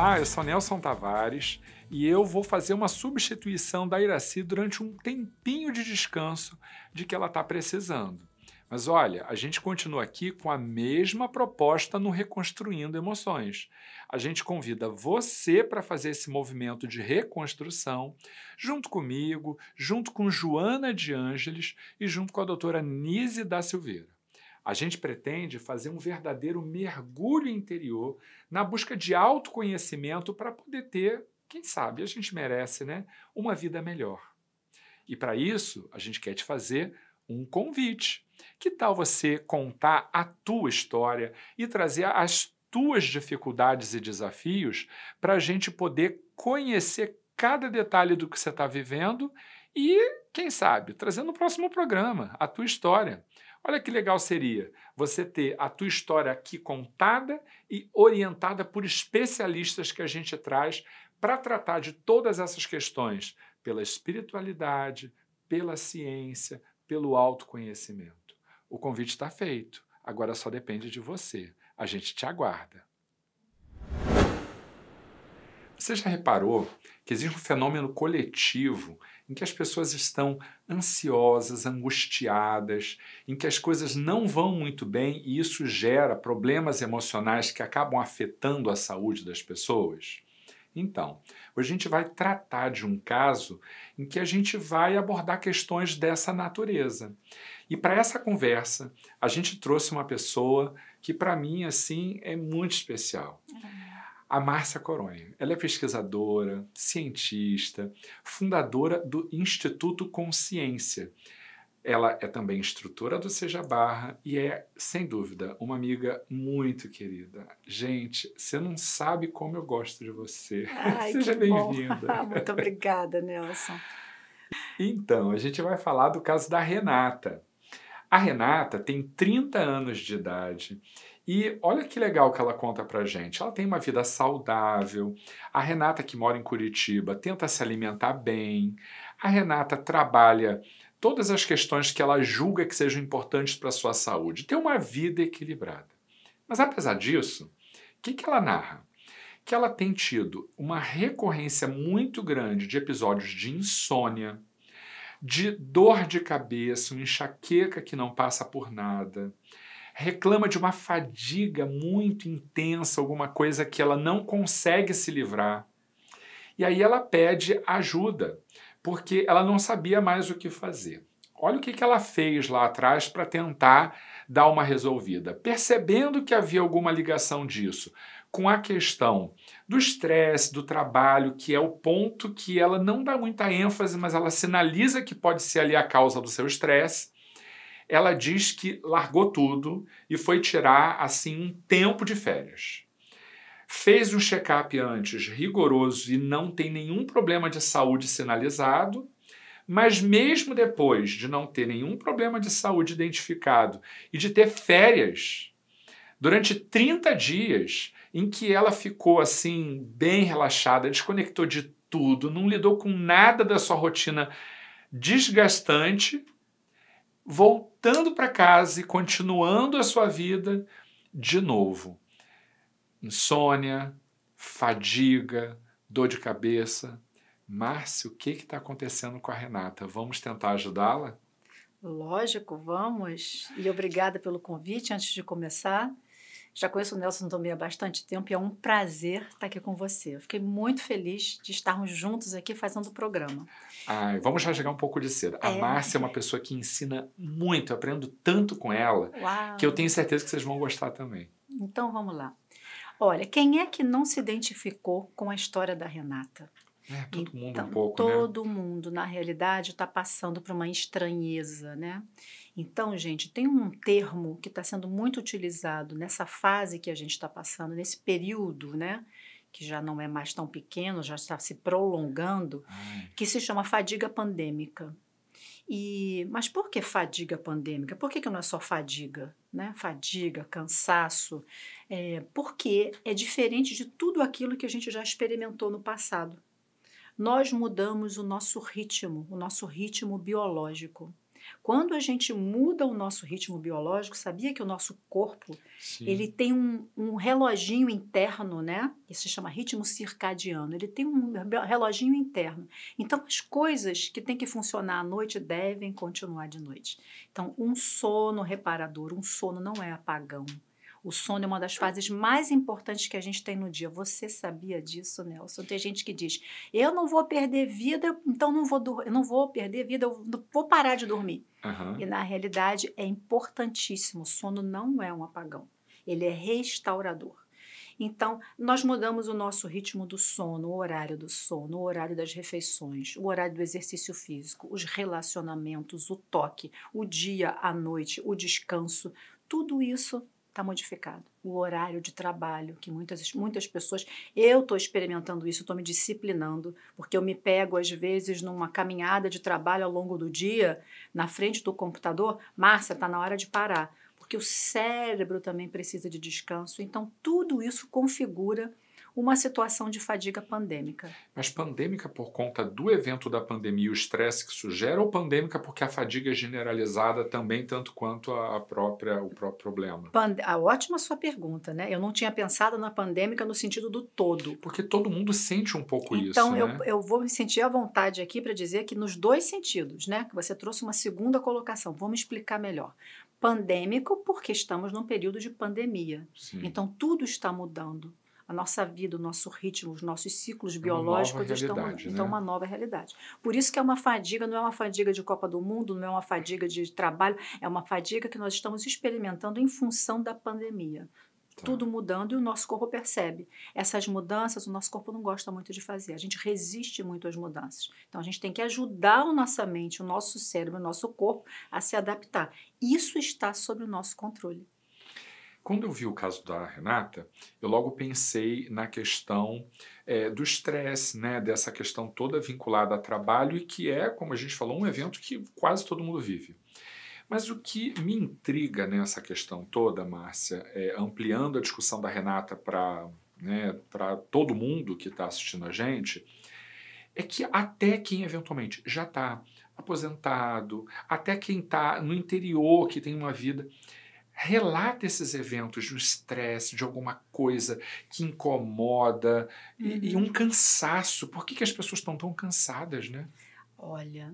Olá, eu sou Nelson Tavares e eu vou fazer uma substituição da Iraci durante um tempinho de descanso de que ela está precisando. Mas olha, a gente continua aqui com a mesma proposta no Reconstruindo Emoções. A gente convida você para fazer esse movimento de reconstrução, junto comigo, junto com Joana de Ângeles e junto com a doutora Nise da Silveira. A gente pretende fazer um verdadeiro mergulho interior na busca de autoconhecimento para poder ter, quem sabe, a gente merece, né, uma vida melhor. E para isso, a gente quer te fazer um convite. Que tal você contar a tua história e trazer as tuas dificuldades e desafios para a gente poder conhecer cada detalhe do que você está vivendo e, quem sabe, trazer no próximo programa a tua história. Olha que legal seria você ter a tua história aqui contada e orientada por especialistas que a gente traz para tratar de todas essas questões pela espiritualidade, pela ciência, pelo autoconhecimento. O convite está feito, agora só depende de você. A gente te aguarda. Você já reparou que existe um fenômeno coletivo em que as pessoas estão ansiosas, angustiadas, em que as coisas não vão muito bem e isso gera problemas emocionais que acabam afetando a saúde das pessoas? Então, hoje a gente vai tratar de um caso em que a gente vai abordar questões dessa natureza. E para essa conversa, a gente trouxe uma pessoa que para mim assim é muito especial. Uhum a Márcia Coronha. Ela é pesquisadora, cientista, fundadora do Instituto Consciência. Ela é também instrutora do Seja Barra e é, sem dúvida, uma amiga muito querida. Gente, você não sabe como eu gosto de você. Ai, Seja bem-vinda. muito obrigada, Nelson. Então, a gente vai falar do caso da Renata. A Renata tem 30 anos de idade e olha que legal que ela conta pra gente. Ela tem uma vida saudável. A Renata, que mora em Curitiba, tenta se alimentar bem. A Renata trabalha todas as questões que ela julga que sejam importantes para sua saúde. Tem uma vida equilibrada. Mas apesar disso, o que, que ela narra? Que ela tem tido uma recorrência muito grande de episódios de insônia, de dor de cabeça, uma enxaqueca que não passa por nada reclama de uma fadiga muito intensa, alguma coisa que ela não consegue se livrar. E aí ela pede ajuda, porque ela não sabia mais o que fazer. Olha o que, que ela fez lá atrás para tentar dar uma resolvida. Percebendo que havia alguma ligação disso com a questão do estresse, do trabalho, que é o ponto que ela não dá muita ênfase, mas ela sinaliza que pode ser ali a causa do seu estresse, ela diz que largou tudo e foi tirar assim um tempo de férias. Fez um check-up antes rigoroso e não tem nenhum problema de saúde sinalizado, mas mesmo depois de não ter nenhum problema de saúde identificado e de ter férias, durante 30 dias em que ela ficou assim bem relaxada, desconectou de tudo, não lidou com nada da sua rotina desgastante, voltando para casa e continuando a sua vida de novo. Insônia, fadiga, dor de cabeça. Márcio, o que está acontecendo com a Renata? Vamos tentar ajudá-la? Lógico, vamos. E obrigada pelo convite antes de começar. Já conheço o Nelson também há bastante tempo e é um prazer estar aqui com você. Eu fiquei muito feliz de estarmos juntos aqui fazendo o programa. Ai, vamos já chegar um pouco de cedo. A é. Márcia é uma pessoa que ensina muito, eu aprendo tanto com ela Uau. que eu tenho certeza que vocês vão gostar também. Então vamos lá. Olha, quem é que não se identificou com a história da Renata? É, todo então, mundo um pouco, né? Todo né? mundo, na realidade, está passando por uma estranheza, né? Então, gente, tem um termo que está sendo muito utilizado nessa fase que a gente está passando, nesse período, né? Que já não é mais tão pequeno, já está se prolongando, Ai. que se chama fadiga pandêmica. E, mas por que fadiga pandêmica? Por que, que não é só fadiga? Né? Fadiga, cansaço. É, porque é diferente de tudo aquilo que a gente já experimentou no passado. Nós mudamos o nosso ritmo, o nosso ritmo biológico. Quando a gente muda o nosso ritmo biológico, sabia que o nosso corpo Sim. ele tem um, um reloginho interno, né? Isso se chama ritmo circadiano. Ele tem um reloginho interno. Então, as coisas que têm que funcionar à noite devem continuar de noite. Então, um sono reparador, um sono não é apagão, o sono é uma das fases mais importantes que a gente tem no dia. Você sabia disso, Nelson? Tem gente que diz: eu não vou perder vida, então não vou, eu não vou perder vida, eu vou parar de dormir. Uhum. E na realidade é importantíssimo. O sono não é um apagão, ele é restaurador. Então, nós mudamos o nosso ritmo do sono, o horário do sono, o horário das refeições, o horário do exercício físico, os relacionamentos, o toque, o dia, a noite, o descanso. Tudo isso está modificado. O horário de trabalho, que muitas, muitas pessoas. Eu estou experimentando isso, estou me disciplinando, porque eu me pego, às vezes, numa caminhada de trabalho ao longo do dia, na frente do computador. Márcia, está na hora de parar. Porque o cérebro também precisa de descanso. Então, tudo isso configura uma situação de fadiga pandêmica. Mas pandêmica por conta do evento da pandemia e o estresse que isso gera, ou pandêmica porque a fadiga é generalizada também, tanto quanto a própria, o próprio problema? a ah, ótima sua pergunta, né? Eu não tinha pensado na pandêmica no sentido do todo. Porque todo mundo sente um pouco então, isso. Então eu, né? eu vou me sentir à vontade aqui para dizer que nos dois sentidos, né? Que você trouxe uma segunda colocação, vamos explicar melhor pandêmico porque estamos num período de pandemia. Sim. Então tudo está mudando a nossa vida, o nosso ritmo, os nossos ciclos é biológicos estão, né? estão uma nova realidade. Por isso que é uma fadiga, não é uma fadiga de Copa do Mundo, não é uma fadiga de trabalho, é uma fadiga que nós estamos experimentando em função da pandemia. Tá. Tudo mudando e o nosso corpo percebe. Essas mudanças o nosso corpo não gosta muito de fazer. A gente resiste muito às mudanças. Então a gente tem que ajudar a nossa mente, o nosso cérebro, o nosso corpo a se adaptar. Isso está sob o nosso controle. Quando eu vi o caso da Renata, eu logo pensei na questão é, do estresse, né, dessa questão toda vinculada a trabalho e que é, como a gente falou, um evento que quase todo mundo vive. Mas o que me intriga nessa questão toda, Márcia, é, ampliando a discussão da Renata para né, Para todo mundo que está assistindo a gente, é que até quem eventualmente já está aposentado, até quem está no interior, que tem uma vida relata esses eventos de um estresse, de alguma coisa que incomoda e, e uhum. um cansaço. Por que, que as pessoas estão tão cansadas, né? Olha,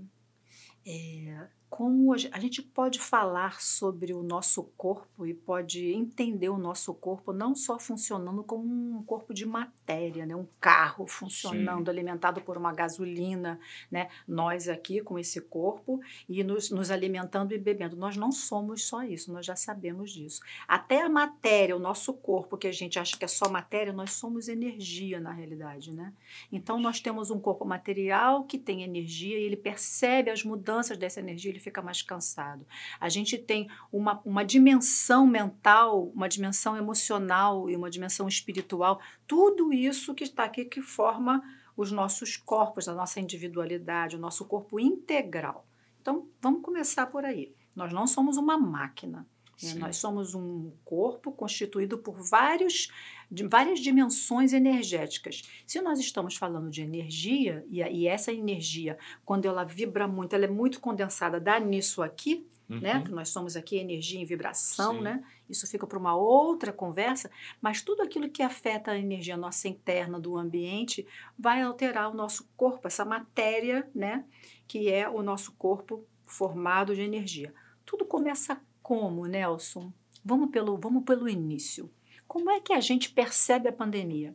é, como a gente pode falar sobre o nosso corpo e pode entender o nosso corpo não só funcionando como um corpo de matéria, né? um carro funcionando, Sim. alimentado por uma gasolina, né? nós aqui com esse corpo e nos, nos alimentando e bebendo. Nós não somos só isso, nós já sabemos disso. Até a matéria, o nosso corpo, que a gente acha que é só matéria, nós somos energia na realidade. Né? Então nós temos um corpo material que tem energia e ele percebe as mudanças dessa energia, ele fica mais cansado. A gente tem uma, uma dimensão mental, uma dimensão emocional e uma dimensão espiritual, tudo isso que está aqui que forma os nossos corpos, a nossa individualidade, o nosso corpo integral. Então, vamos começar por aí. Nós não somos uma máquina. Né? Nós somos um corpo constituído por vários, de, várias dimensões energéticas. Se nós estamos falando de energia, e, e, essa energia, quando ela vibra muito, ela é muito condensada, dá nisso aqui, né? uhum. né? Que nós somos aqui energia em vibração, Sim. né? Isso fica para uma outra conversa, mas tudo aquilo que afeta a energia nossa interna do ambiente vai alterar o nosso corpo, essa matéria, né? Que é o nosso corpo formado de energia. Tudo começa a como, Nelson? Vamos pelo, vamos pelo início. Como é que a gente percebe a pandemia?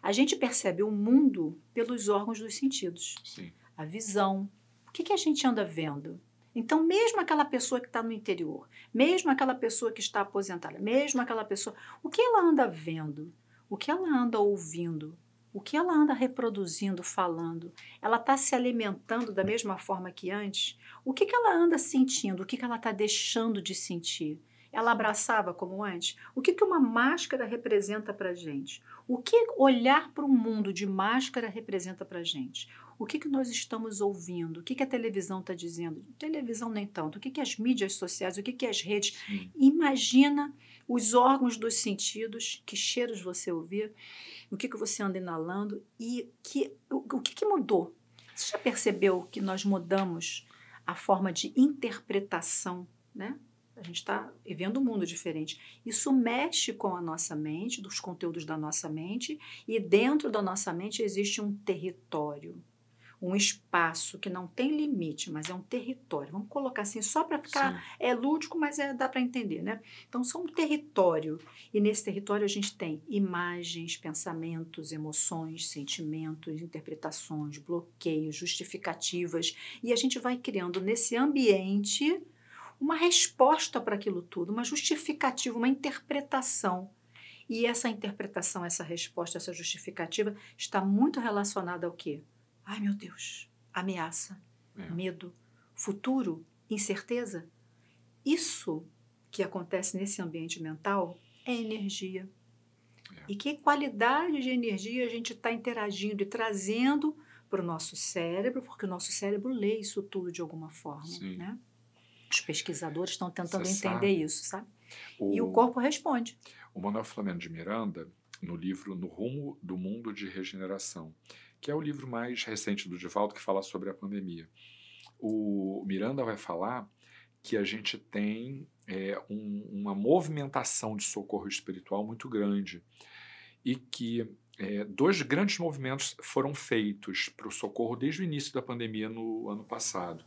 A gente percebe o mundo pelos órgãos dos sentidos. Sim. A visão. O que, que a gente anda vendo? Então, mesmo aquela pessoa que está no interior, mesmo aquela pessoa que está aposentada, mesmo aquela pessoa, o que ela anda vendo? O que ela anda ouvindo? O que ela anda reproduzindo, falando? Ela está se alimentando da mesma forma que antes? O que, que ela anda sentindo? O que, que ela está deixando de sentir? Ela abraçava como antes? O que, que uma máscara representa para gente? O que olhar para o mundo de máscara representa para gente? O que, que nós estamos ouvindo? O que, que a televisão está dizendo? Televisão nem tanto. O que, que as mídias sociais, o que, que as redes? Imagina os órgãos dos sentidos, que cheiros você ouvia, o que, que você anda inalando e que, o, o que, que mudou. Você já percebeu que nós mudamos a forma de interpretação, né? A gente está vivendo um mundo diferente. Isso mexe com a nossa mente, dos conteúdos da nossa mente, e dentro da nossa mente existe um território um espaço que não tem limite, mas é um território. Vamos colocar assim, só para ficar Sim. é lúdico, mas é, dá para entender, né? Então, são um território. E nesse território a gente tem imagens, pensamentos, emoções, sentimentos, interpretações, bloqueios, justificativas. E a gente vai criando nesse ambiente uma resposta para aquilo tudo, uma justificativa, uma interpretação. E essa interpretação, essa resposta, essa justificativa está muito relacionada ao quê? Ai meu Deus, ameaça, é. medo, futuro, incerteza. Isso que acontece nesse ambiente mental é energia. É. E que qualidade de energia a gente está interagindo e trazendo para o nosso cérebro, porque o nosso cérebro lê isso tudo de alguma forma. Né? Os pesquisadores estão tentando Você entender sabe. isso, sabe? O... E o corpo responde. O Manuel Flamengo de Miranda, no livro No Rumo do Mundo de Regeneração, que é o livro mais recente do Divaldo que fala sobre a pandemia. O Miranda vai falar que a gente tem é, um, uma movimentação de socorro espiritual muito grande e que é, dois grandes movimentos foram feitos para o socorro desde o início da pandemia no ano passado.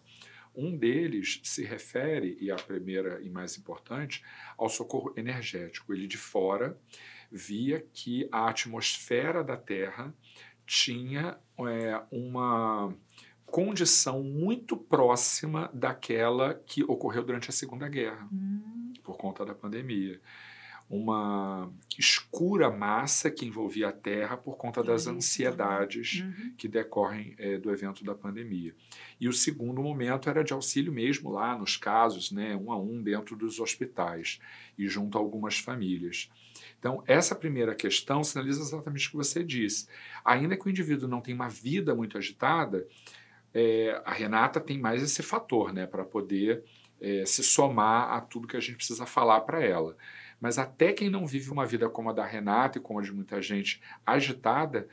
Um deles se refere, e a primeira e mais importante, ao socorro energético. Ele de fora via que a atmosfera da Terra tinha é, uma condição muito próxima daquela que ocorreu durante a Segunda Guerra, hum. por conta da pandemia. Uma escura massa que envolvia a Terra por conta das é ansiedades né? uhum. que decorrem é, do evento da pandemia. E o segundo momento era de auxílio mesmo lá nos casos, né, um a um dentro dos hospitais e junto a algumas famílias. Então, essa primeira questão sinaliza exatamente o que você disse. Ainda que o indivíduo não tenha uma vida muito agitada, é, a Renata tem mais esse fator, né, para poder é, se somar a tudo que a gente precisa falar para ela. Mas até quem não vive uma vida como a da Renata e como a de muita gente agitada,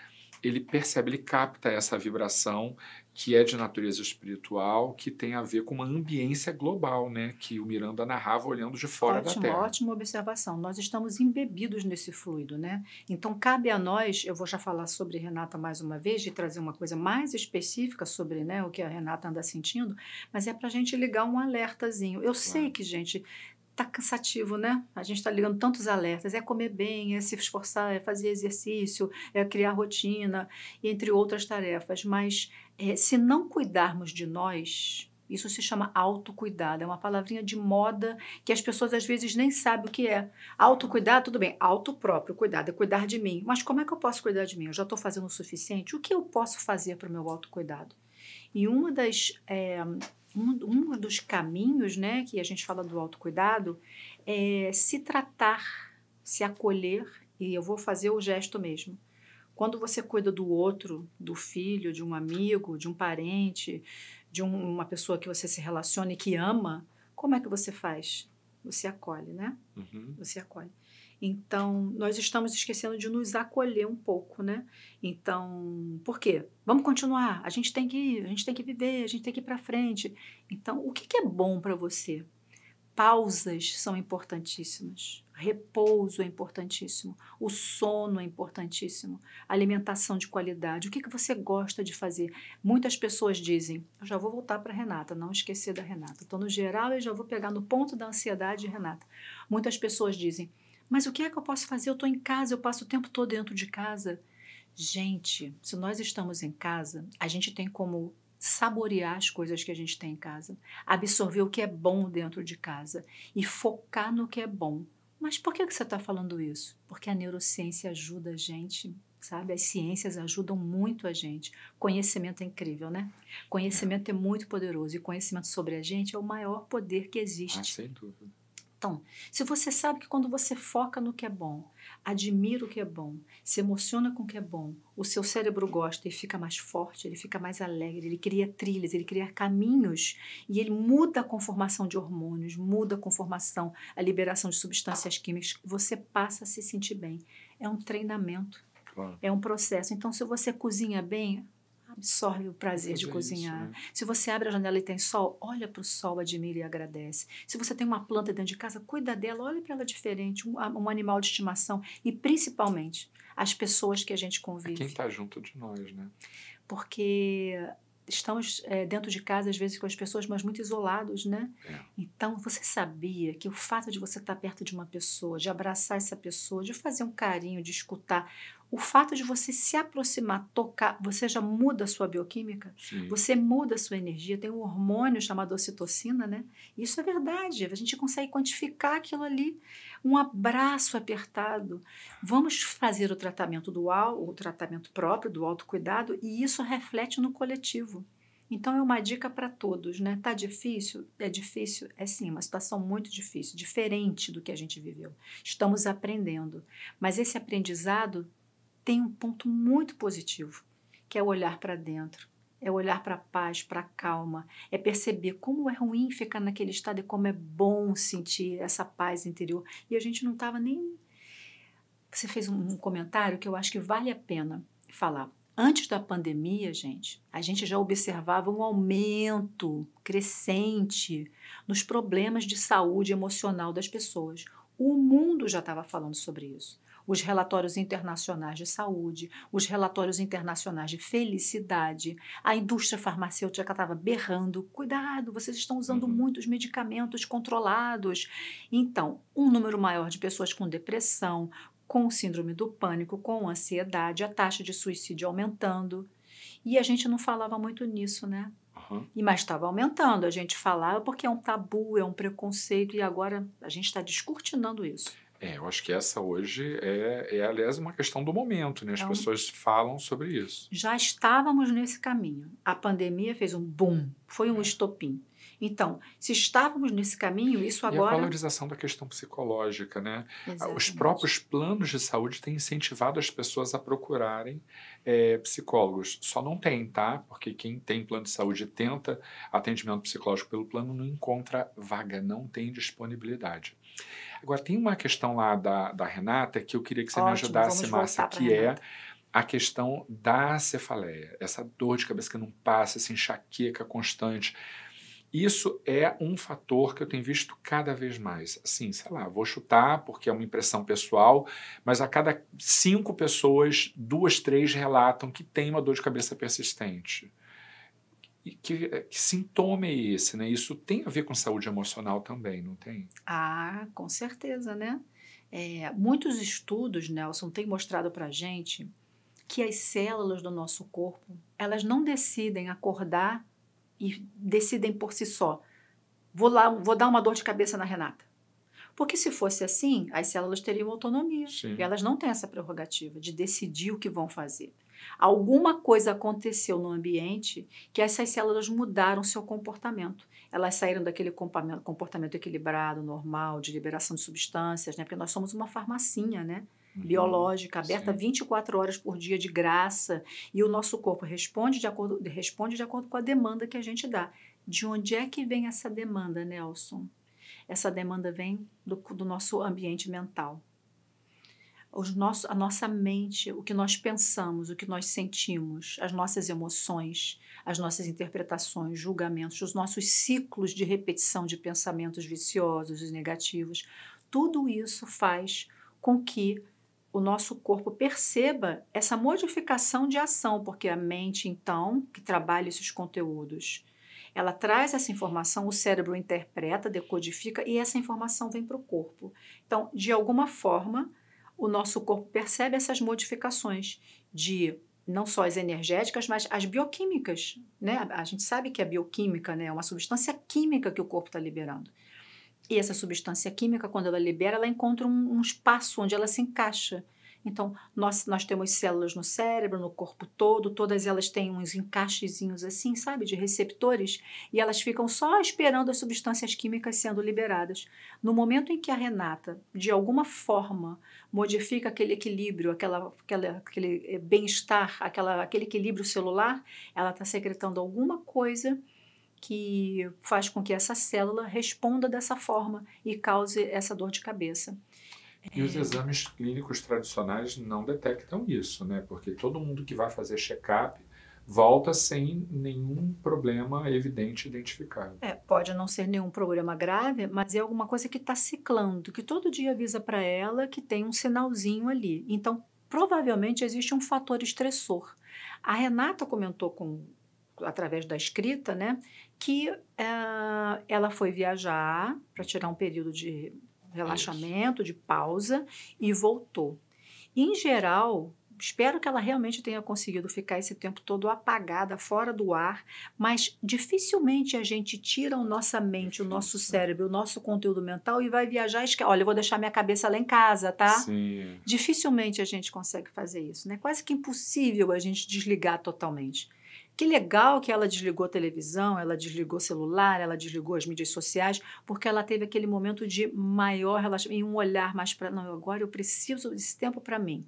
ele percebe, ele capta essa vibração que é de natureza espiritual, que tem a ver com uma ambiência global, né? Que o Miranda narrava olhando de fora da Terra. Ótima observação. Nós estamos embebidos nesse fluido, né? Então cabe a nós, eu vou já falar sobre Renata mais uma vez, de trazer uma coisa mais específica sobre né, o que a Renata anda sentindo, mas é para a gente ligar um alertazinho. Eu claro. sei que, gente, tá cansativo, né? A gente está ligando tantos alertas. É comer bem, é se esforçar, é fazer exercício, é criar rotina, entre outras tarefas. Mas é, se não cuidarmos de nós, isso se chama autocuidado. É uma palavrinha de moda que as pessoas às vezes nem sabem o que é. Autocuidado, tudo bem, auto próprio, cuidado, é cuidar de mim. Mas como é que eu posso cuidar de mim? Eu já estou fazendo o suficiente? O que eu posso fazer para o meu autocuidado? E uma das. É, um, um dos caminhos, né, que a gente fala do autocuidado, é se tratar, se acolher, e eu vou fazer o gesto mesmo. Quando você cuida do outro, do filho, de um amigo, de um parente, de um, uma pessoa que você se relaciona e que ama, como é que você faz? Você acolhe, né? Uhum. Você acolhe. Então, nós estamos esquecendo de nos acolher um pouco, né? Então, por quê? Vamos continuar. A gente tem que ir, a gente tem que viver, a gente tem que ir para frente. Então, o que, que é bom para você? Pausas são importantíssimas. Repouso é importantíssimo. O sono é importantíssimo. Alimentação de qualidade. O que, que você gosta de fazer? Muitas pessoas dizem: eu já vou voltar para Renata, não esquecer da Renata. Estou no geral e já vou pegar no ponto da ansiedade, Renata. Muitas pessoas dizem: mas o que é que eu posso fazer? Eu estou em casa, eu passo o tempo todo dentro de casa. Gente, se nós estamos em casa, a gente tem como saborear as coisas que a gente tem em casa, absorver o que é bom dentro de casa e focar no que é bom. Mas por que você está falando isso? Porque a neurociência ajuda a gente, sabe? As ciências ajudam muito a gente. Conhecimento é incrível, né? Conhecimento é, muito poderoso e conhecimento sobre a gente é o maior poder que ah, existe. Ah, sem dúvida. Então, Se você sabe que quando você foca no que é bom, admira o que é bom, se emociona com o que é bom, o seu cérebro gosta e fica mais forte, ele fica mais alegre, ele cria trilhas, ele cria caminhos e ele muda a conformação de hormônios, muda a conformação, a liberação de substâncias químicas. Você passa a se sentir bem. É um treinamento. Claro. É um processo. Então, se você cozinha bem, absorve o prazer de cozinhar. Isso, né? Se você abre a janela e tem sol, olha para o sol, admira e agradece. Se você tem uma planta dentro de casa, cuida dela, olha para ela diferente, um, um, animal de estimação e principalmente as pessoas que a gente é convive. É quem está junto de nós, né? Porque estamos é, dentro de casa, às vezes, com as pessoas, mas muito isolados, né? É. Então, você sabia que o fato de você estar tá perto de uma pessoa, de abraçar essa pessoa, de fazer um carinho, de escutar, o fato de você se aproximar, tocar, você já muda a sua bioquímica, Sim. você muda a sua energia, tem um hormônio chamado ocitocina, né? Isso é verdade, a gente consegue quantificar aquilo ali. Um abraço apertado. Vamos fazer o tratamento dual, o tratamento próprio, do autocuidado, e isso reflete no coletivo. Então é uma dica para todos, né? Tá difícil? É difícil, é sim, uma situação muito difícil, diferente do que a gente viveu. Estamos aprendendo, mas esse aprendizado tem um ponto muito positivo, que é olhar para dentro, é olhar para a paz, para a calma, é perceber como é ruim ficar naquele estado e como é bom sentir essa paz interior. E a gente não estava nem. Você fez um comentário que eu acho que vale a pena falar. Antes da pandemia, gente, a gente já observava um aumento crescente nos problemas de saúde emocional das pessoas. O mundo já estava falando sobre isso os relatórios internacionais de saúde, os relatórios internacionais de felicidade. A indústria farmacêutica estava berrando: cuidado, vocês estão usando uhum. muitos medicamentos controlados. Então, um número maior de pessoas com depressão, com síndrome do pânico, com ansiedade, a taxa de suicídio aumentando. E a gente não falava muito nisso, né? Uhum. E mas estava aumentando. A gente falava porque é um tabu, é um preconceito e agora a gente está descortinando isso. É, eu acho que essa hoje é, é, aliás, uma questão do momento, né? As então, pessoas falam sobre isso. Já estávamos nesse caminho. A pandemia fez um boom, foi um é. estopim. Então, se estávamos nesse caminho, isso agora. E a valorização da questão psicológica, né? Exatamente. Os próprios planos de saúde têm incentivado as pessoas a procurarem é, psicólogos. Só não tem, tá? Porque quem tem plano de saúde tenta atendimento psicológico pelo plano, não encontra vaga, não tem disponibilidade. Agora, tem uma questão lá da, da Renata que eu queria que você Ótimo, me ajudasse, Márcia, que é a questão da cefaleia, essa dor de cabeça que não passa, essa enxaqueca constante. Isso é um fator que eu tenho visto cada vez mais. Assim, sei lá, vou chutar porque é uma impressão pessoal, mas a cada cinco pessoas, duas, três relatam que tem uma dor de cabeça persistente. E que, eh, que sintoma é esse, né? Isso tem a ver com saúde emocional também, não tem? Ah, com certeza, né? É, muitos estudos, Nelson, têm mostrado para gente que as células do nosso corpo elas não decidem acordar e decidem por si só. Vou lá, vou dar uma dor de cabeça na Renata. Porque se fosse assim, as células teriam autonomia. Sim. E elas não têm essa prerrogativa de decidir o que vão fazer. Alguma coisa aconteceu no ambiente que essas células mudaram seu comportamento. Elas saíram daquele comportamento equilibrado, normal, de liberação de substâncias, né? Porque nós somos uma farmacinha, né? Uhum. biológica, aberta Sim. 24 horas por dia de graça, e o nosso corpo responde de, acordo, responde de acordo com a demanda que a gente dá. De onde é que vem essa demanda, Nelson? Essa demanda vem do, do nosso ambiente mental. Os nosso, a nossa mente, o que nós pensamos, o que nós sentimos, as nossas emoções, as nossas interpretações, julgamentos, os nossos ciclos de repetição de pensamentos viciosos e negativos, tudo isso faz com que o nosso corpo perceba essa modificação de ação, porque a mente, então, que trabalha esses conteúdos, ela traz essa informação, o cérebro interpreta, decodifica e essa informação vem para o corpo. Então, de alguma forma, o nosso corpo percebe essas modificações de não só as energéticas, mas as bioquímicas. Né? A gente sabe que a bioquímica né, é uma substância química que o corpo está liberando. E essa substância química, quando ela libera, ela encontra um, um espaço onde ela se encaixa. Então, nós, nós temos células no cérebro, no corpo todo, todas elas têm uns encaixezinhos assim, sabe, de receptores, e elas ficam só esperando as substâncias químicas sendo liberadas. No momento em que a Renata, de alguma forma, modifica aquele equilíbrio, aquela, aquela aquele eh, bem-estar, aquela, aquele equilíbrio celular, ela está secretando alguma coisa que faz com que essa célula responda dessa forma e cause essa dor de cabeça. E os exames clínicos tradicionais não detectam isso, né? Porque todo mundo que vai fazer check-up volta sem nenhum problema evidente identificado. É, pode não ser nenhum problema grave, mas é alguma coisa que está ciclando, que todo dia avisa para ela que tem um sinalzinho ali. Então, provavelmente existe um fator estressor. A Renata comentou com, através da escrita, né, que uh, ela foi viajar para tirar um período de relaxamento, Isso. de pausa e voltou. Em geral, espero que ela realmente tenha conseguido ficar esse tempo todo apagada, fora do ar, mas dificilmente a gente tira a nossa mente, o nosso cérebro, o nosso conteúdo mental e vai viajar. e Esque... Olha, eu vou deixar minha cabeça lá em casa, tá? Sim. Dificilmente a gente consegue fazer isso, né? Quase que impossível a gente desligar totalmente. Que legal que ela desligou a televisão, ela desligou o celular, ela desligou as mídias sociais, porque ela teve aquele momento de maior relaxamento, um olhar mais para. Não, agora eu preciso desse tempo para mim.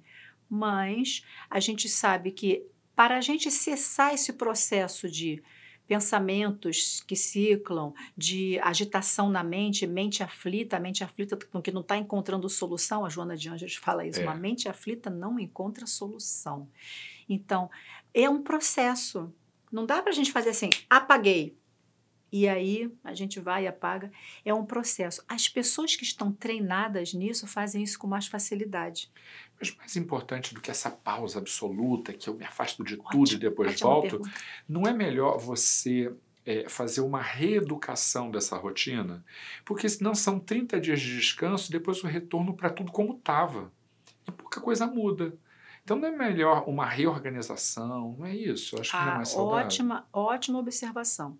Mas a gente sabe que para a gente cessar esse processo de pensamentos que ciclam, de agitação na mente, mente aflita, mente aflita que não está encontrando solução, a Joana de Anjos fala isso, é. uma mente aflita não encontra solução. Então, é um processo. Não dá para a gente fazer assim, apaguei. E aí a gente vai e apaga. É um processo. As pessoas que estão treinadas nisso fazem isso com mais facilidade. Mas mais importante do que essa pausa absoluta, que eu me afasto de ótimo, tudo e depois volto, não é melhor você é, fazer uma reeducação dessa rotina? Porque senão são 30 dias de descanso e depois o retorno para tudo como estava. E pouca coisa muda. Então não é melhor uma reorganização, não é isso? Acho que ah, não é ah, mais saudável. Ótima, ótima observação.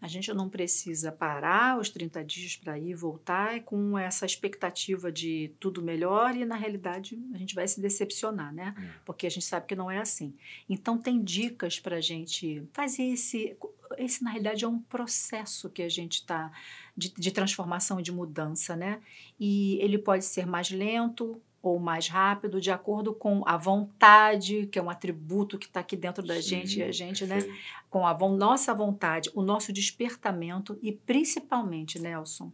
A gente não precisa parar os 30 dias para ir voltar é com essa expectativa de tudo melhor e, na realidade, a gente vai se decepcionar, né? É. Porque a gente sabe que não é assim. Então, tem dicas para a gente fazer esse. Esse, na realidade, é um processo que a gente está de, de transformação e de mudança, né? E ele pode ser mais lento, ou mais rápido, de acordo com a vontade, que é um atributo que está aqui dentro da Sim, gente e a gente, né? perfeito. né? Com a nossa vontade, o nosso despertamento e principalmente, Nelson,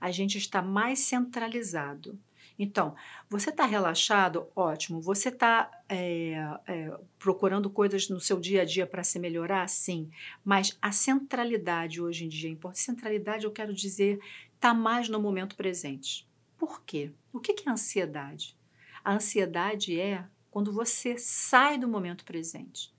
a gente está mais centralizado. Então, você está relaxado? Ótimo. Você está é, é, procurando coisas no seu dia a dia para se melhorar? Sim. Mas a centralidade hoje em dia, é centralidade eu quero dizer, está mais no momento presente. Por quê? O que é ansiedade? A ansiedade é quando você sai do momento presente.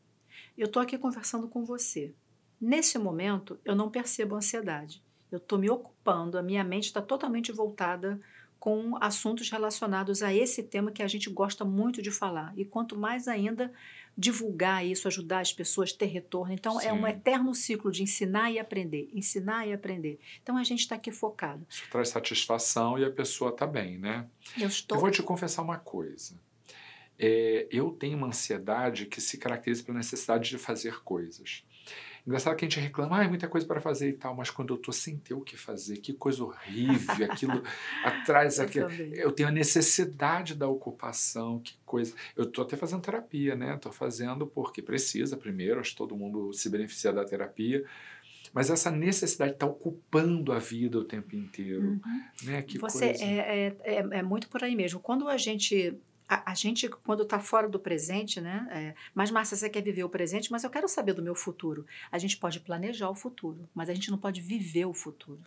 Eu estou aqui conversando com você. Nesse momento, eu não percebo ansiedade. Eu estou me ocupando, a minha mente está totalmente voltada com assuntos relacionados a esse tema que a gente gosta muito de falar. E quanto mais ainda divulgar isso, ajudar as pessoas a ter retorno. Então, Sim. é um eterno ciclo de ensinar e aprender, ensinar e aprender. Então, a gente está aqui focado. Isso traz satisfação e a pessoa está bem, né? Eu, estou... eu vou te confessar uma coisa. É, eu tenho uma ansiedade que se caracteriza pela necessidade de fazer coisas. Engraçado que a gente reclama, ah, é muita coisa para fazer e tal, mas quando eu estou sem ter o que fazer, que coisa horrível, aquilo atrás, eu, aquilo, eu tenho a necessidade da ocupação, que coisa. Eu estou até fazendo terapia, né? Estou fazendo porque precisa primeiro, acho que todo mundo se beneficia da terapia, mas essa necessidade está ocupando a vida o tempo inteiro. Uhum. Né? Que Você coisa. é, é, é, é muito por aí mesmo. Quando a gente a, a, gente, quando está fora do presente, né? É, mas, Márcia, você quer viver o presente, mas eu quero saber do meu futuro. A gente pode planejar o futuro, mas a gente não pode viver o futuro.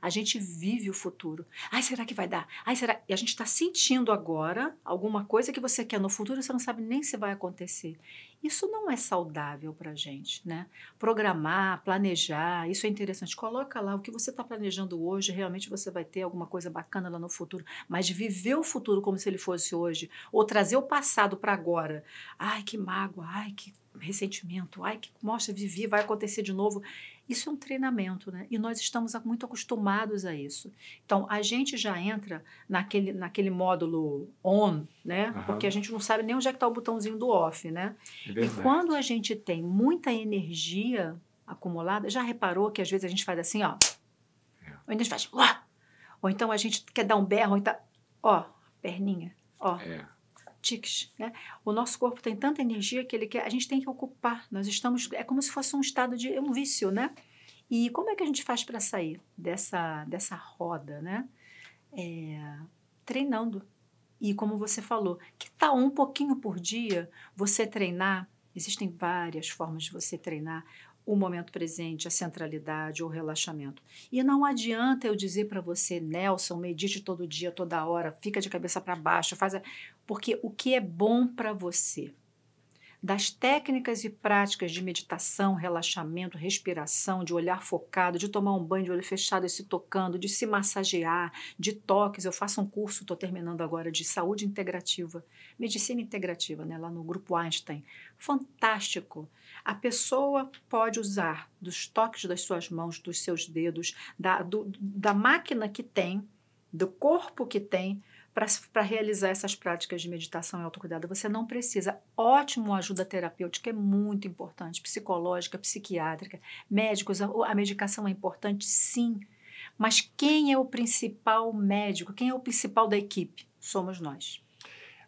A gente vive o futuro. Ai, será que vai dar? Ai, será? E a gente está sentindo agora alguma coisa que você quer no futuro, você não sabe nem se vai acontecer. Isso não é saudável para a gente, né? Programar, planejar, isso é interessante. Coloca lá o que você está planejando hoje, realmente você vai ter alguma coisa bacana lá no futuro. Mas viver o futuro como se ele fosse hoje, ou trazer o passado para agora. Ai, que mágoa, ai, que ressentimento, ai, que mostra, vivi, vai acontecer de novo isso é um treinamento, né? E nós estamos muito acostumados a isso. Então, a gente já entra naquele, naquele módulo on, né? Uhum. Porque a gente não sabe nem onde é que está o botãozinho do off, né? É e quando a gente tem muita energia acumulada, já reparou que às vezes a gente faz assim, ó. É. Ou a gente faz, ó. Ou então a gente quer dar um berro, então, ó, perninha, ó. É tiques. Né? O nosso corpo tem tanta energia que ele quer, a gente tem que ocupar. Nós estamos, é como se fosse um estado de é um vício, né? E como é que a gente faz para sair dessa dessa roda, né? É, treinando. E como você falou, que tal tá um pouquinho por dia você treinar? Existem várias formas de você treinar o momento presente, a centralidade ou relaxamento. E não adianta eu dizer para você, Nelson, medite todo dia, toda hora, fica de cabeça para baixo, faz a... porque o que é bom para você, das técnicas e práticas de meditação, relaxamento, respiração, de olhar focado, de tomar um banho de olho fechado e se tocando, de se massagear, de toques. Eu faço um curso, estou terminando agora, de saúde integrativa, medicina integrativa, né, lá no Grupo Einstein. Fantástico! A pessoa pode usar dos toques das suas mãos, dos seus dedos, da, do, da máquina que tem, do corpo que tem, para realizar essas práticas de meditação e autocuidado. Você não precisa. Ótimo ajuda terapêutica é muito importante, psicológica, psiquiátrica, médicos, a, a medicação é importante, sim. Mas quem é o principal médico? Quem é o principal da equipe? Somos nós.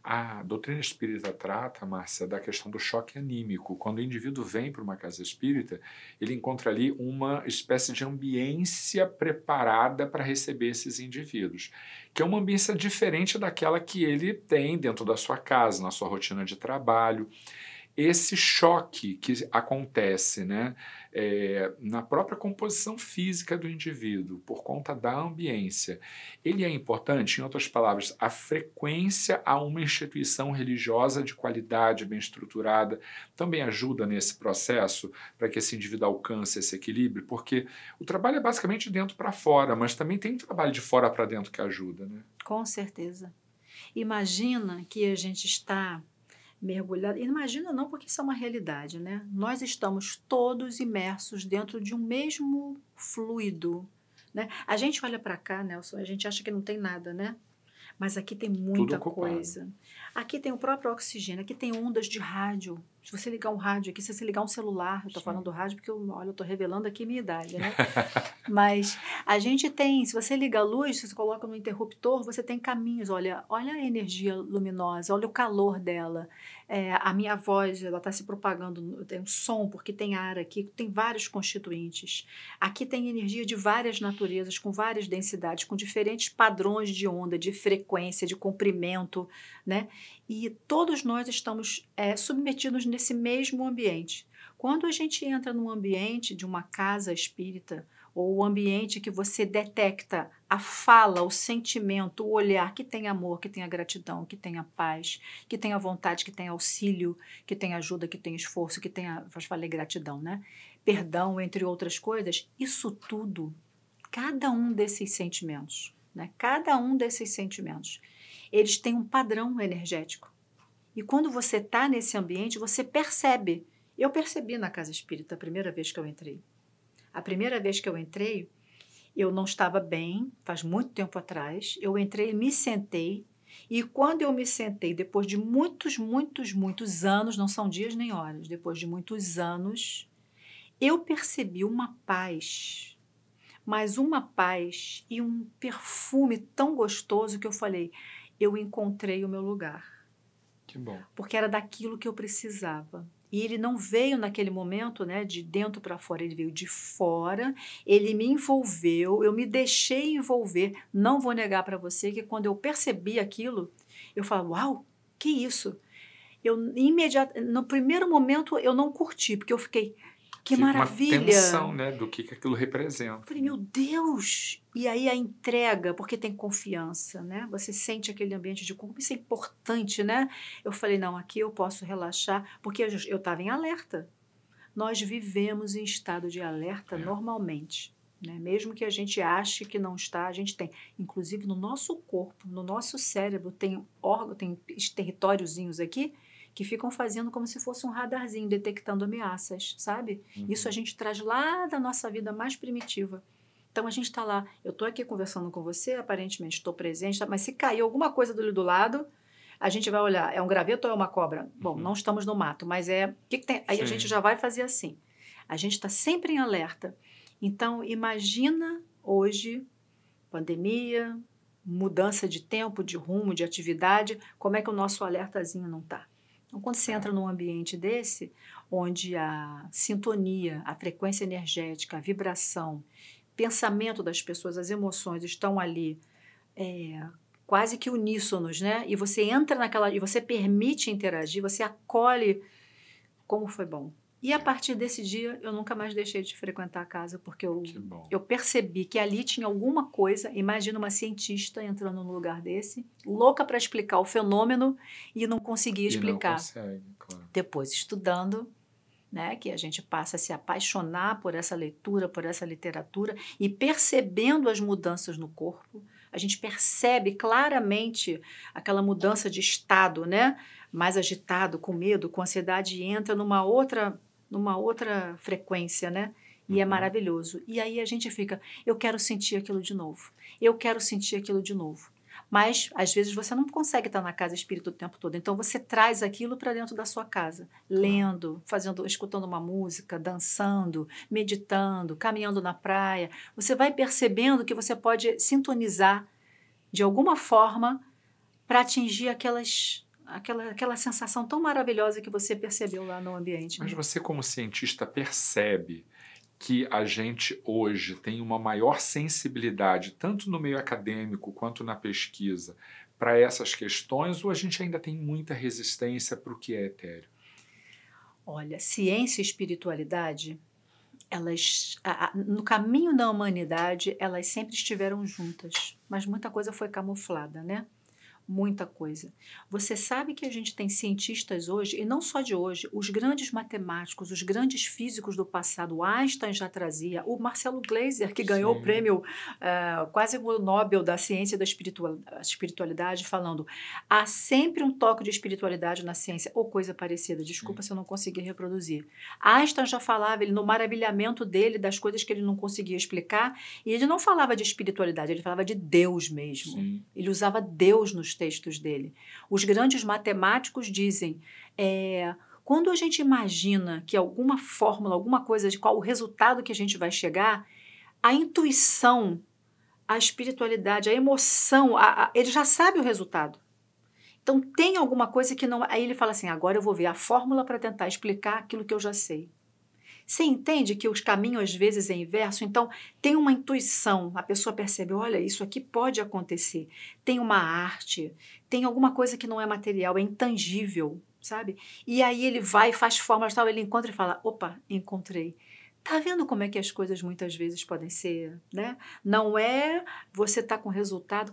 A doutrina espírita trata, Márcia, da questão do choque anímico. Quando o indivíduo vem para uma casa espírita, ele encontra ali uma espécie de ambiência preparada para receber esses indivíduos, que é uma ambiência diferente daquela que ele tem dentro da sua casa, na sua rotina de trabalho esse choque que acontece né, é, na própria composição física do indivíduo, por conta da ambiência, ele é importante, em outras palavras, a frequência a uma instituição religiosa de qualidade, bem estruturada, também ajuda nesse processo para que esse indivíduo alcance esse equilíbrio, porque o trabalho é basicamente dentro para fora, mas também tem trabalho de fora para dentro que ajuda. Né? Com certeza. Imagina que a gente está mergulhada. Imagina não, porque isso é uma realidade, né? Nós estamos todos imersos dentro de um mesmo fluido, né? A gente olha para cá, Nelson, a gente acha que não tem nada, né? Mas aqui tem muita coisa. Aqui tem o próprio oxigênio, aqui tem ondas de rádio. Se você ligar um rádio aqui, se você ligar um celular, eu estou falando do rádio porque, eu, olha, eu estou revelando aqui minha idade, né? Mas a gente tem, se você liga a luz, se você coloca no interruptor, você tem caminhos, olha, olha a energia luminosa, olha o calor dela. É, a minha voz ela está se propagando, tem um som, porque tem ar aqui, tem vários constituintes. Aqui tem energia de várias naturezas, com várias densidades, com diferentes padrões de onda, de frequência, de comprimento, né? E todos nós estamos é, submetidos nesse mesmo ambiente. Quando a gente entra num ambiente de uma casa espírita, ou o ambiente que você detecta a fala, o sentimento, o olhar que tem amor, que a gratidão, que tem a paz, que tem a vontade, que tem auxílio, que tem ajuda, que tem esforço, que tem faz valer gratidão, né? Perdão, entre outras coisas, isso tudo, cada um desses sentimentos, né? Cada um desses sentimentos, eles têm um padrão energético. E quando você está nesse ambiente, você percebe. Eu percebi na casa espírita a primeira vez que eu entrei. A primeira vez que eu entrei, eu não estava bem, faz muito tempo atrás. Eu entrei, me sentei, e quando eu me sentei, depois de muitos, muitos, muitos anos, não são dias nem horas, depois de muitos anos, eu percebi uma paz, mas uma paz e um perfume tão gostoso que eu falei: eu encontrei o meu lugar. Que bom. Porque era daquilo que eu precisava e ele não veio naquele momento, né, de dentro para fora, ele veio de fora, ele me envolveu, eu me deixei envolver. Não vou negar para você que quando eu percebi aquilo, eu falo, uau, que isso? Eu imediatamente, no primeiro momento eu não curti, porque eu fiquei, que maravilha! Uma tensão, né, do que, que aquilo representa. Eu falei, meu Deus! E aí a entrega, porque tem confiança, né? Você sente aquele ambiente de como isso é importante, né? Eu falei, não, aqui eu posso relaxar, porque eu estava em alerta. Nós vivemos em estado de alerta é. normalmente. Né? Mesmo que a gente ache que não está, a gente tem. Inclusive no nosso corpo, no nosso cérebro, tem órgãos, tem territóriozinhos aqui que ficam fazendo como se fosse um radarzinho, detectando ameaças, sabe? Uhum. Isso a gente traz lá da nossa vida mais primitiva. Então a gente está lá, eu estou aqui conversando com você, aparentemente estou presente, tá? mas se cair alguma coisa do, do lado, a gente vai olhar, é um graveto ou é uma cobra? Bom, uhum. não estamos no mato, mas é. Que que Aí Sim. a gente já vai fazer assim. A gente está sempre em alerta. Então imagina hoje, pandemia, mudança de tempo, de rumo, de atividade, como é que o nosso alertazinho não está? Então, quando você entra num ambiente desse, onde a sintonia, a frequência energética, a vibração, pensamento das pessoas, as emoções estão ali é, quase que uníssonos, né? E você entra naquela e você permite interagir, você acolhe como foi bom. E a partir desse dia, eu nunca mais deixei de frequentar a casa, porque eu, eu percebi que ali tinha alguma coisa. Imagina uma cientista entrando num lugar desse, louca para explicar o fenômeno e não conseguia explicar. E não consegue, claro. Depois, estudando, né, que a gente passa a se apaixonar por essa leitura, por essa literatura e percebendo as mudanças no corpo, a gente percebe claramente aquela mudança de estado, né? Mais agitado, com medo, com ansiedade, e entra numa outra numa outra frequência, né? E é uhum. é maravilhoso. E aí a gente fica, eu quero sentir aquilo de novo. Eu quero sentir aquilo de novo. Mas às vezes você não consegue estar na casa espírita o tempo todo. Então você traz aquilo para dentro da sua casa, lendo, fazendo, escutando uma música, dançando, meditando, caminhando na praia. Você vai percebendo que você pode sintonizar de alguma forma para atingir aquelas aquela, aquela sensação tão maravilhosa que você percebeu lá no ambiente. Né? Mas você, como cientista, percebe que a gente hoje tem uma maior sensibilidade, tanto no meio acadêmico quanto na pesquisa, para essas questões, ou a gente ainda tem muita resistência para o que é etéreo? Olha, ciência e espiritualidade, elas, a, a, no caminho da humanidade, elas sempre estiveram juntas, mas muita coisa foi camuflada, né? muita coisa. Você sabe que a gente tem cientistas hoje, e não só de hoje, os grandes matemáticos, os grandes físicos do passado, Einstein já trazia, o Marcelo Gleiser que Sim. ganhou o prêmio, uh, quase o Nobel da Ciência da Espiritualidade, falando: há sempre um toque de espiritualidade na ciência, ou coisa parecida. Desculpa Sim. se eu não consegui reproduzir. Einstein já falava, ele, no maravilhamento dele, das coisas que ele não conseguia explicar, e ele não falava de espiritualidade, ele falava de Deus mesmo. Sim. Ele usava Deus nos textos dele. Os grandes matemáticos dizem. É, quando a gente imagina que alguma fórmula, alguma coisa de qual o resultado que a gente vai chegar, a intuição, a espiritualidade, a emoção, a, a, ele já sabe o resultado. Então tem alguma coisa que não. Aí ele fala assim: agora eu vou ver a fórmula para tentar explicar aquilo que eu já sei. Você entende que os caminhos às vezes é inverso? Então, tem uma intuição, a pessoa percebe, olha, isso aqui pode acontecer. Tem uma arte, tem alguma coisa que não é material, é intangível, sabe? E aí ele vai, faz formas tal, ele encontra e fala, opa, encontrei. Tá vendo como é que as coisas muitas vezes podem ser, né? Não é você tá com resultado.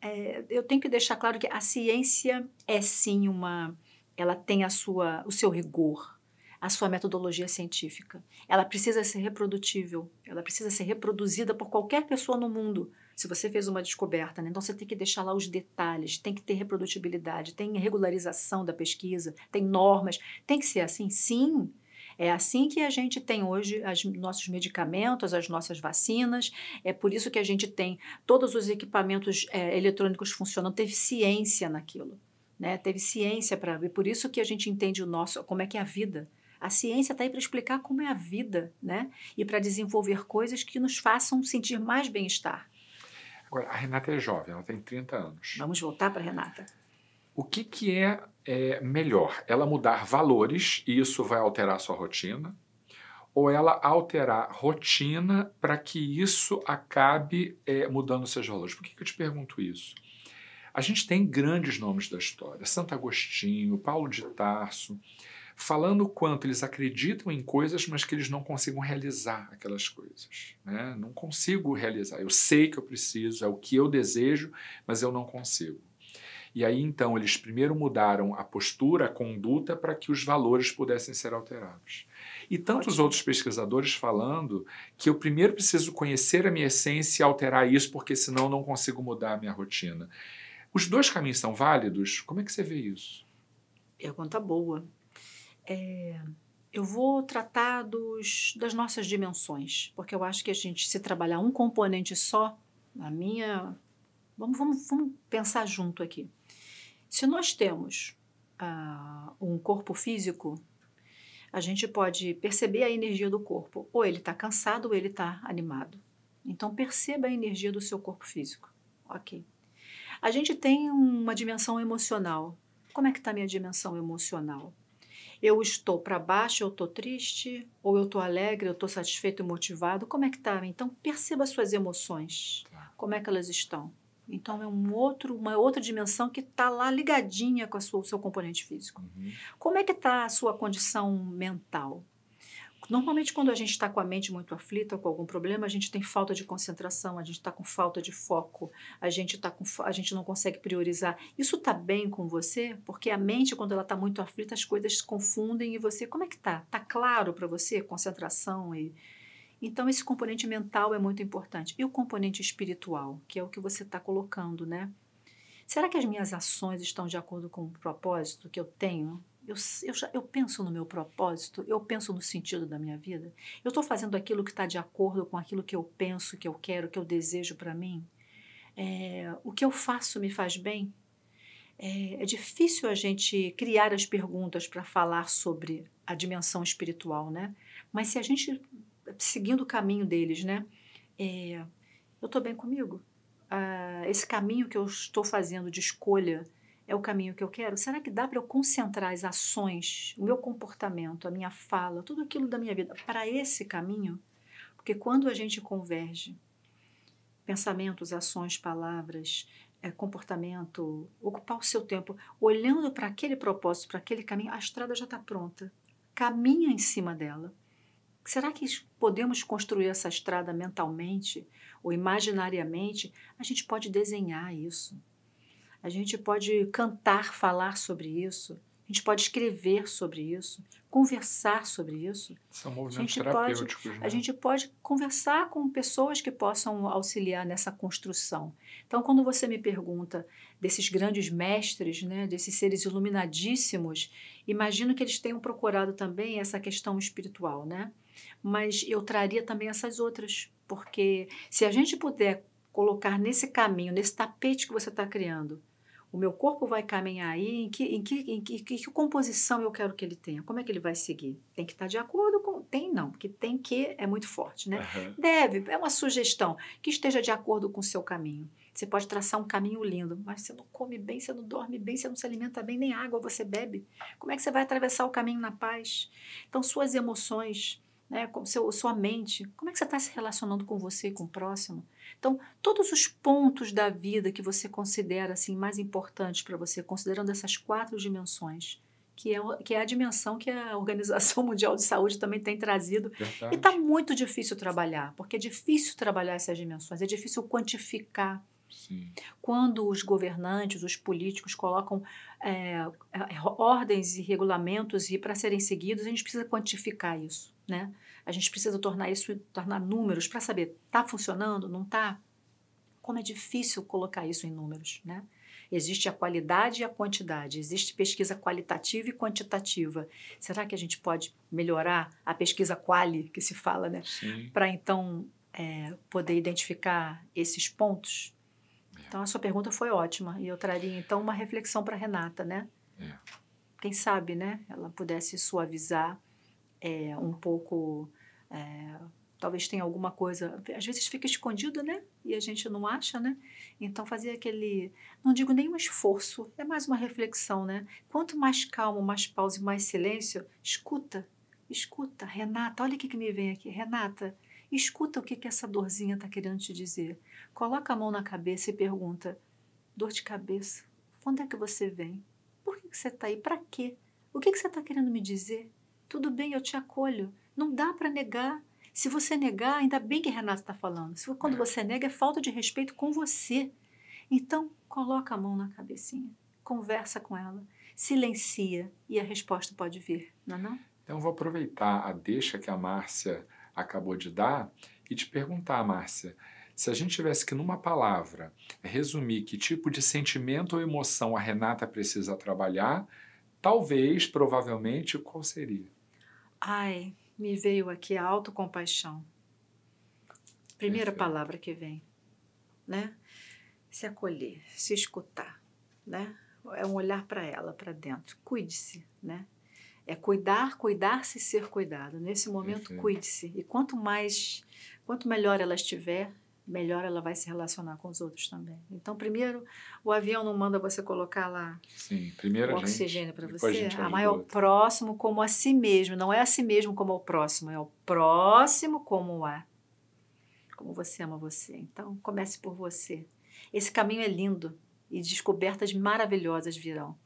É, eu tenho que deixar claro que a ciência é sim uma, ela tem a sua, o seu rigor, a sua metodologia científica. Ela precisa ser reprodutível, ela precisa ser reproduzida por qualquer pessoa no mundo. Se você fez uma descoberta, né? então você tem que deixar lá os detalhes, tem que ter reprodutibilidade, tem regularização da pesquisa, tem normas. Tem que ser assim? Sim. É assim que a gente tem hoje os nossos medicamentos, as nossas vacinas, é por isso que a gente tem todos os equipamentos é, eletrônicos funcionando, teve ciência naquilo. Né, teve ciência para ver. Por isso que a gente entende o nosso, como é que é a vida. A ciência está aí para explicar como é a vida, né? E para desenvolver coisas que nos façam sentir mais bem-estar. Agora, a Renata é jovem, ela tem 30 anos. Vamos voltar para a Renata. O que, que é, é melhor? Ela mudar valores e isso vai alterar a sua rotina? ou ela alterar rotina para que isso acabe é, mudando seus valores? Por que, que, eu te pergunto isso? A gente tem grandes nomes da história: Santo Agostinho, Paulo de Tarso, falando o quanto eles acreditam em coisas, mas que eles não consigam realizar aquelas coisas. Né? Não consigo realizar. Eu sei que eu preciso, é o que eu desejo, mas eu não consigo. E aí então eles primeiro mudaram a postura, a conduta, para que os valores pudessem ser alterados. E tantos outros pesquisadores falando que eu primeiro preciso conhecer a minha essência e alterar isso, porque senão não consigo mudar a minha rotina. Os dois caminhos são válidos? Como é que você vê isso? Pergunta boa. É, eu vou tratar dos, das nossas dimensões, porque eu acho que a gente, se trabalhar um componente só, na minha. Vamos, vamos, vamos pensar junto aqui. Se nós temos uh, um corpo físico, a gente pode perceber a energia do corpo. Ou ele está cansado ou ele está animado. Então, perceba a energia do seu corpo físico. Ok. A gente tem uma dimensão emocional. Como é que está a minha dimensão emocional? eu estou para baixo, eu estou triste, ou eu estou alegre, eu estou satisfeito e motivado. Como é que está? Então perceba suas emoções, tá. como é que elas estão. Então é um outro, uma outra dimensão que está lá ligadinha com sua, o seu componente físico. Uhum. Como é que está a sua condição mental? Normalmente, quando a gente está com a mente muito aflita, com algum problema, a gente tem falta de concentração, a gente está com falta de foco, a gente, tá com, a gente não consegue priorizar. Isso está bem com você? Porque a mente, quando ela está muito aflita, as coisas se confundem e você, como é que está? Está claro para você? Concentração e. Então, esse componente mental é muito importante. E o componente espiritual, que é o que você está colocando, né? Será que as minhas ações estão de acordo com o propósito que eu tenho? Eu, eu, já, eu penso no meu propósito, eu penso no sentido da minha vida. Eu estou fazendo aquilo que está de acordo com aquilo que eu penso, que eu quero, que eu desejo para mim. É, o que eu faço me faz bem. É, é difícil a gente criar as perguntas para falar sobre a dimensão espiritual, né? Mas se a gente seguindo o caminho deles, né? É, eu estou bem comigo. Ah, esse caminho que eu estou fazendo de escolha é o caminho que eu quero? Será que dá para eu concentrar as ações, o meu comportamento, a minha fala, tudo aquilo da minha vida para esse caminho? Porque quando a gente converge pensamentos, ações, palavras, é, comportamento, ocupar o seu tempo olhando para aquele propósito, para aquele caminho, a estrada já está pronta. Caminha em cima dela. Será que podemos construir essa estrada mentalmente ou imaginariamente? A gente pode desenhar isso. A gente pode cantar, falar sobre isso. A gente pode escrever sobre isso, conversar sobre isso. São movimentos a terapêuticos. Pode, né? A gente pode conversar com pessoas que possam auxiliar nessa construção. Então, quando você me pergunta desses grandes mestres, né, desses seres iluminadíssimos, imagino que eles tenham procurado também essa questão espiritual, né? Mas eu traria também essas outras, porque se a gente puder colocar nesse caminho, nesse tapete que você está criando, o meu corpo vai caminhar aí, em que, em que, em que, que, composição eu quero que ele tenha, como é que ele vai seguir? Tem que estar de acordo com. Tem não, porque tem que é muito forte, né? Uhum. Deve, é uma sugestão, que esteja de acordo com o seu caminho. Você pode traçar um caminho lindo, mas você não come bem, você não dorme bem, você não se alimenta bem, nem água você bebe. Como é que você vai atravessar o caminho na paz? Então, suas emoções, né? Como seu, sua mente, como é que você está se relacionando com você e com o próximo? Então, todos os pontos da vida que você considera assim mais importantes para você, considerando essas quatro dimensões, que é, que é a dimensão que a Organização Mundial de Saúde também tem trazido. Tá Verdade. E está muito difícil trabalhar, porque é difícil trabalhar essas dimensões, é difícil quantificar. Sim. Quando os governantes, os políticos colocam é, ordens e regulamentos e para serem seguidos, a gente precisa quantificar isso né? A gente precisa tornar isso, tornar números para saber está funcionando, não está. Como é difícil colocar isso em números, né? Existe a qualidade e a quantidade, existe pesquisa qualitativa e quantitativa. Será que a gente pode melhorar a pesquisa quali, que se fala, né? Para então é, poder identificar esses pontos? É. Então, a sua pergunta foi ótima e eu traria então uma reflexão para Renata, né? É. Quem sabe, né? Ela pudesse suavizar é, um pouco. É, talvez tenha alguma coisa. Às vezes fica escondido, né? E a gente não acha, né? Então, fazer aquele. Não digo nenhum esforço, é mais uma reflexão, né? Quanto mais calmo, mais pausa e mais silêncio, escuta, escuta. Renata, olha o que, que me vem aqui. Renata, escuta o que, que essa dorzinha está querendo te dizer. Coloca a mão na cabeça e pergunta: dor de cabeça, quando é que você vem? Por que, que você está aí? Para quê? O que, que você está querendo me dizer? Tudo bem, eu te acolho. Não dá para negar. Se você negar, ainda bem que Renato está falando. Se, quando é. você nega, é falta de respeito com você. Então, coloca a mão na cabecinha, conversa com ela, silencia e a resposta pode vir, não é não? Então, vou aproveitar a deixa que a Márcia acabou de dar e te perguntar, Márcia, se a gente tivesse que, numa palavra, resumir que tipo de sentimento ou emoção a Renata precisa trabalhar, talvez, provavelmente, qual seria? Ai, me veio aqui a autocompaixão. Primeira palavra que vem, né? Se acolher, se escutar, né? É um olhar para ela, para dentro. Cuide-se, né? É cuidar, cuidar-se e ser cuidado. Nesse momento, cuide-se. E quanto mais, quanto melhor ela estiver, melhor ela vai se relacionar com os outros também. Então, primeiro, o avião não manda você colocar lá Sim, o oxigênio para você, a, a maior próximo como a si mesmo. Não é a si mesmo como ao é próximo, é o próximo como a. É. Como você ama você. Então, comece por você. Esse caminho é lindo e descobertas maravilhosas virão.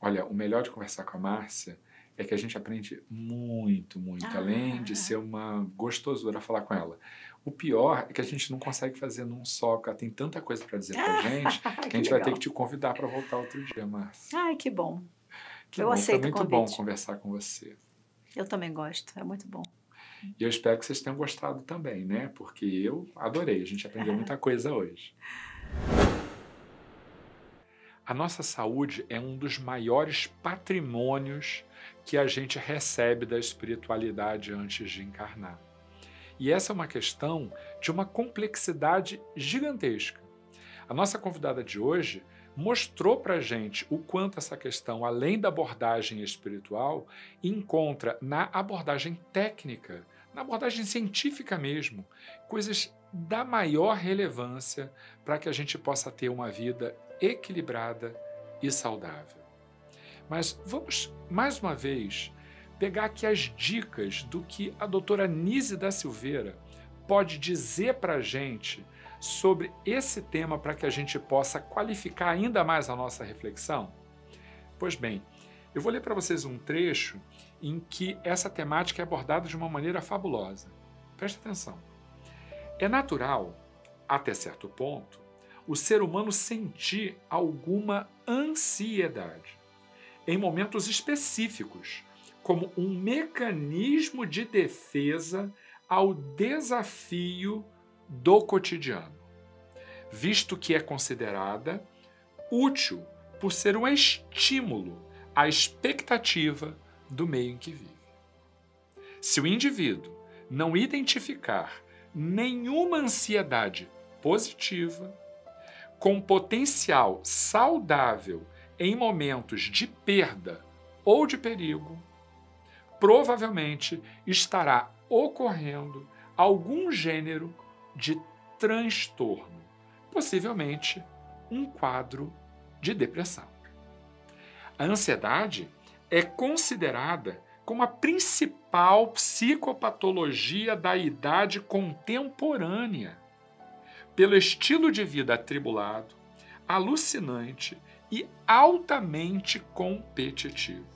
Olha, o melhor de conversar com a Márcia é que a gente aprende muito, muito, ah. além de ser uma gostosura falar com ela. O pior é que a gente não consegue fazer num só, cara. Tem tanta coisa para dizer pra gente que, que a gente legal. vai ter que te convidar para voltar outro dia, Márcia. Ai, que bom. Que eu bom. aceito Foi muito bom conversar com você. Eu também gosto, é muito bom. E eu espero que vocês tenham gostado também, né? Porque eu adorei, a gente aprendeu muita coisa hoje. A nossa saúde é um dos maiores patrimônios que a gente recebe da espiritualidade antes de encarnar. E essa é uma questão de uma complexidade gigantesca. A nossa convidada de hoje mostrou para gente o quanto essa questão, além da abordagem espiritual, encontra na abordagem técnica, na abordagem científica mesmo, coisas da maior relevância para que a gente possa ter uma vida equilibrada e saudável. Mas vamos mais uma vez pegar aqui as dicas do que a doutora Nise da Silveira pode dizer para a gente sobre esse tema para que a gente possa qualificar ainda mais a nossa reflexão? Pois bem, eu vou ler para vocês um trecho em que essa temática é abordada de uma maneira fabulosa. Preste atenção. É natural, até certo ponto, o ser humano sentir alguma ansiedade em momentos específicos como um mecanismo de defesa ao desafio do cotidiano, visto que é considerada útil por ser um estímulo à expectativa do meio em que vive. Se o indivíduo não identificar nenhuma ansiedade positiva, com potencial saudável em momentos de perda ou de perigo, provavelmente estará ocorrendo algum gênero de transtorno, possivelmente um quadro de depressão. A ansiedade é considerada como a principal psicopatologia da idade contemporânea, pelo estilo de vida atribulado, alucinante e altamente competitivo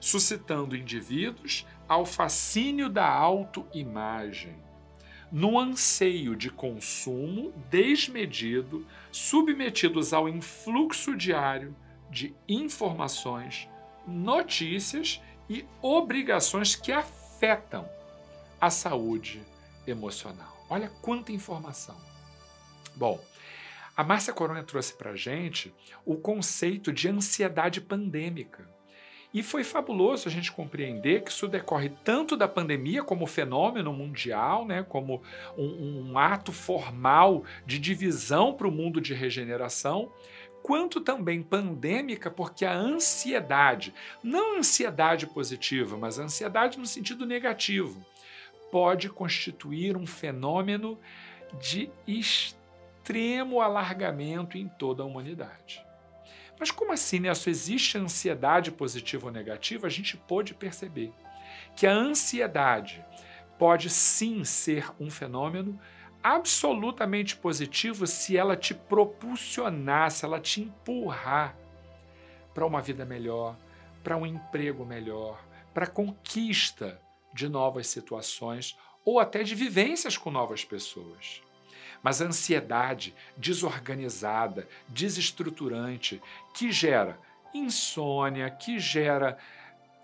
suscitando indivíduos ao fascínio da autoimagem, no anseio de consumo desmedido, submetidos ao influxo diário de informações, notícias e obrigações que afetam a saúde emocional. Olha quanta informação. Bom, a Márcia Coronha trouxe para gente o conceito de ansiedade pandêmica e foi fabuloso a gente compreender que isso decorre tanto da pandemia como fenômeno mundial, né, como um, um ato formal de divisão para o mundo de regeneração, quanto também pandêmica, porque a ansiedade, não a ansiedade positiva, mas a ansiedade no sentido negativo, pode constituir um fenômeno de extremo alargamento em toda a humanidade. Mas como assim, Nelson? Né? Existe ansiedade positiva ou negativa? A gente pôde perceber que a ansiedade pode sim ser um fenômeno absolutamente positivo se ela te propulsionar, se ela te empurrar para uma vida melhor, para um emprego melhor, para conquista de novas situações ou até de vivências com novas pessoas mas a ansiedade desorganizada, desestruturante, que gera insônia, que gera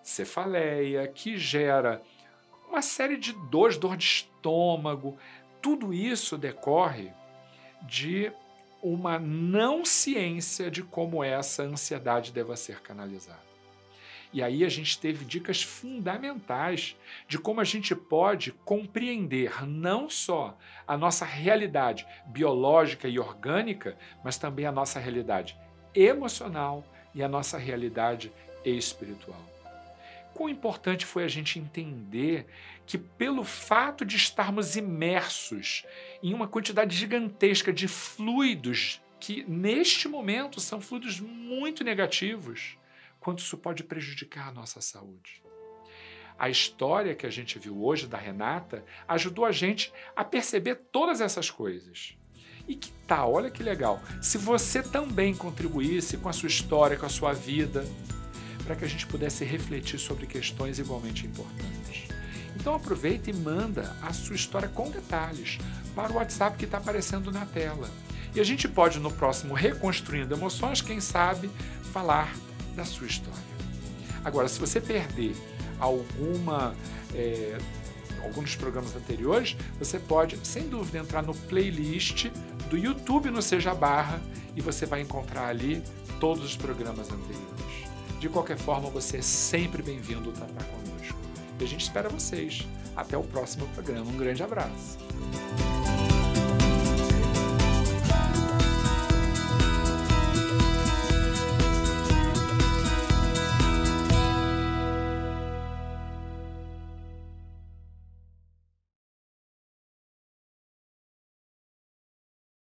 cefaleia, que gera uma série de dores, dor de estômago, tudo isso decorre de uma não ciência de como essa ansiedade deva ser canalizada. E aí a gente teve dicas fundamentais de como a gente pode compreender não só a nossa realidade biológica e orgânica, mas também a nossa realidade emocional e a nossa realidade espiritual. Quão importante foi a gente entender que, pelo fato de estarmos imersos em uma quantidade gigantesca de fluidos que neste momento são fluidos muito negativos, quanto isso pode prejudicar a nossa saúde. A história que a gente viu hoje da Renata ajudou a gente a perceber todas essas coisas. E que tal, olha que legal, se você também contribuísse com a sua história, com a sua vida, para que a gente pudesse refletir sobre questões igualmente importantes. Então aproveita e manda a sua história com detalhes para o WhatsApp que está aparecendo na tela. E a gente pode, no próximo Reconstruindo Emoções, quem sabe, falar da sua história. Agora, se você perder alguma é, algum dos programas anteriores, você pode, sem dúvida, entrar no playlist do YouTube no Seja Barra e você vai encontrar ali todos os programas anteriores. De qualquer forma, você é sempre bem-vindo a estar conosco. E a gente espera vocês. Até o próximo programa. Um grande abraço.